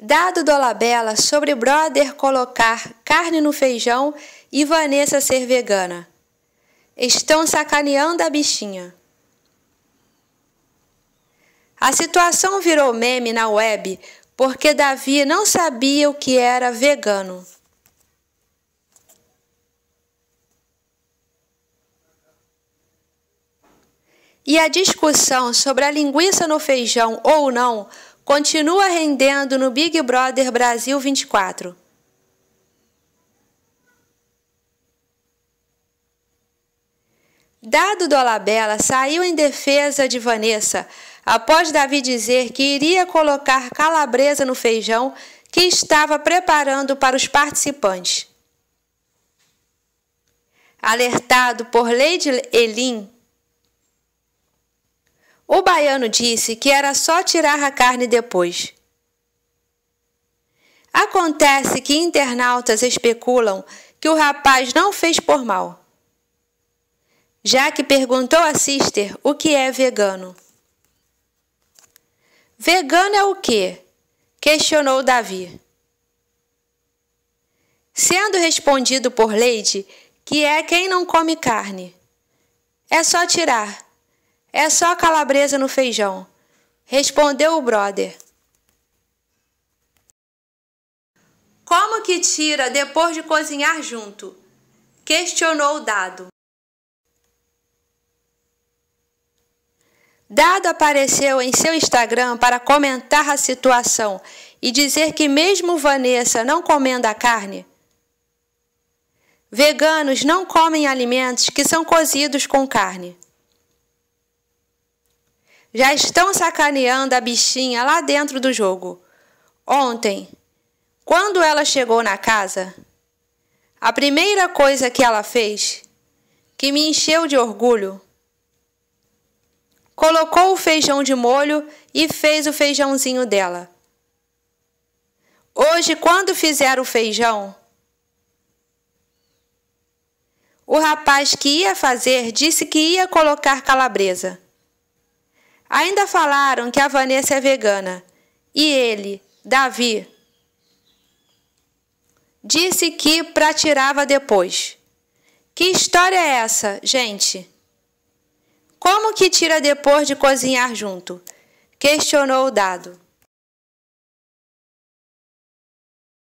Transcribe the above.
Dado Dolabella sobre brother colocar carne no feijão e Vanessa ser vegana. Estão sacaneando a bichinha. A situação virou meme na web porque Davi não sabia o que era vegano. E a discussão sobre a linguiça no feijão ou não continua rendendo no Big Brother Brasil 24. Dado Dolabella saiu em defesa de Vanessa após Davi dizer que iria colocar calabresa no feijão que estava preparando para os participantes. Alertado por Lady Elin, o baiano disse que era só tirar a carne depois. Acontece que internautas especulam que o rapaz não fez por mal, já que perguntou a Sister o que é vegano. Vegano é o quê? questionou Davi. Sendo respondido por Lady que é quem não come carne. É só tirar. É só calabresa no feijão. Respondeu o brother. Como que tira depois de cozinhar junto? Questionou o dado. Dado apareceu em seu Instagram para comentar a situação e dizer que, mesmo Vanessa não comendo a carne, veganos não comem alimentos que são cozidos com carne. Já estão sacaneando a bichinha lá dentro do jogo. Ontem, quando ela chegou na casa, a primeira coisa que ela fez, que me encheu de orgulho, colocou o feijão de molho e fez o feijãozinho dela. Hoje, quando fizeram o feijão, o rapaz que ia fazer disse que ia colocar calabresa. Ainda falaram que a Vanessa é vegana. E ele, Davi, disse que pratirava depois. Que história é essa, gente? Como que tira depois de cozinhar junto? Questionou o dado.